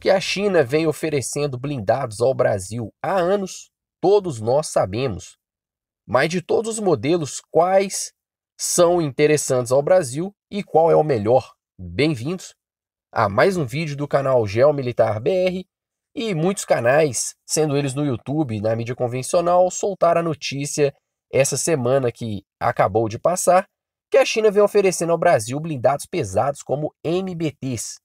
que a China vem oferecendo blindados ao Brasil há anos, todos nós sabemos. Mas de todos os modelos, quais são interessantes ao Brasil e qual é o melhor? Bem-vindos a mais um vídeo do canal Geomilitar BR e muitos canais, sendo eles no YouTube e na mídia convencional, soltaram a notícia essa semana que acabou de passar que a China vem oferecendo ao Brasil blindados pesados como MBTs.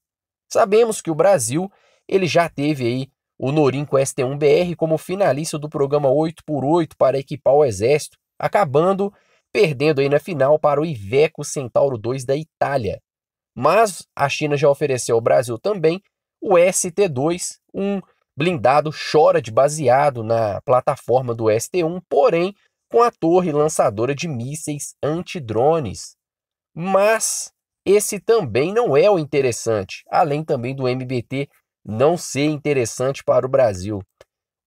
Sabemos que o Brasil ele já teve aí o Norinco ST1BR como finalista do programa 8x8 para equipar o Exército, acabando perdendo aí na final para o Iveco Centauro 2 da Itália. Mas a China já ofereceu ao Brasil também o ST2, um blindado chora de baseado na plataforma do ST1, porém com a torre lançadora de mísseis antidrones. Mas esse também não é o interessante, além também do MBT não ser interessante para o Brasil.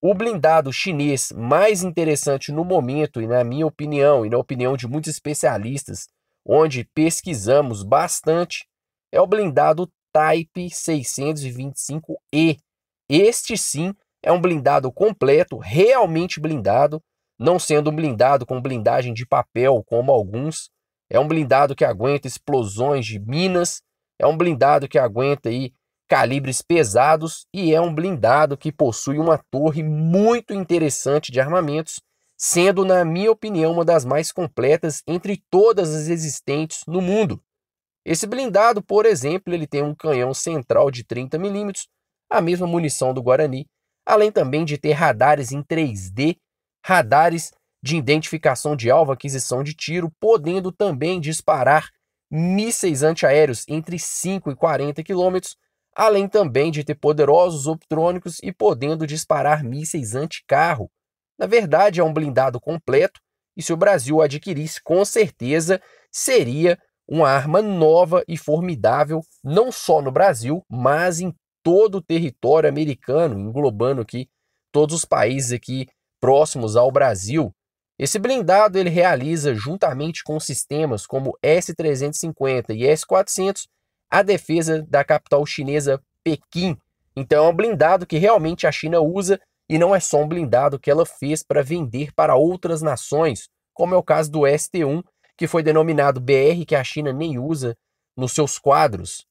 O blindado chinês mais interessante no momento, e na minha opinião, e na opinião de muitos especialistas, onde pesquisamos bastante, é o blindado Type 625E. Este sim é um blindado completo, realmente blindado, não sendo um blindado com blindagem de papel, como alguns. É um blindado que aguenta explosões de minas, é um blindado que aguenta aí calibres pesados e é um blindado que possui uma torre muito interessante de armamentos, sendo, na minha opinião, uma das mais completas entre todas as existentes no mundo. Esse blindado, por exemplo, ele tem um canhão central de 30 mm, a mesma munição do Guarani, além também de ter radares em 3D, radares de identificação de alvo, aquisição de tiro, podendo também disparar mísseis antiaéreos entre 5 e 40 quilômetros além também de ter poderosos optrônicos e podendo disparar mísseis anticarro. Na verdade, é um blindado completo e se o Brasil o adquirisse, com certeza seria uma arma nova e formidável, não só no Brasil, mas em todo o território americano, englobando aqui todos os países aqui próximos ao Brasil. Esse blindado ele realiza juntamente com sistemas como S-350 e S-400 a defesa da capital chinesa Pequim. Então é um blindado que realmente a China usa e não é só um blindado que ela fez para vender para outras nações, como é o caso do ST-1, que foi denominado BR, que a China nem usa nos seus quadros.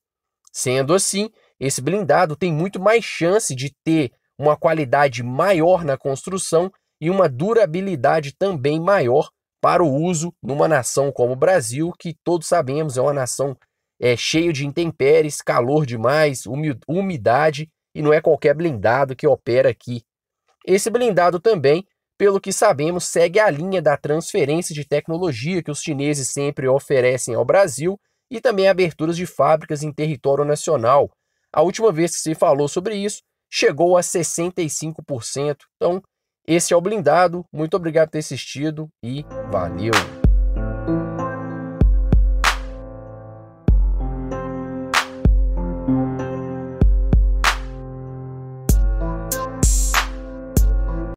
Sendo assim, esse blindado tem muito mais chance de ter uma qualidade maior na construção e uma durabilidade também maior para o uso numa nação como o Brasil, que todos sabemos é uma nação é cheio de intempéries, calor demais, umidade e não é qualquer blindado que opera aqui. Esse blindado também, pelo que sabemos, segue a linha da transferência de tecnologia que os chineses sempre oferecem ao Brasil e também aberturas de fábricas em território nacional. A última vez que se falou sobre isso, chegou a 65%. Então, esse é o blindado. Muito obrigado por ter assistido e valeu!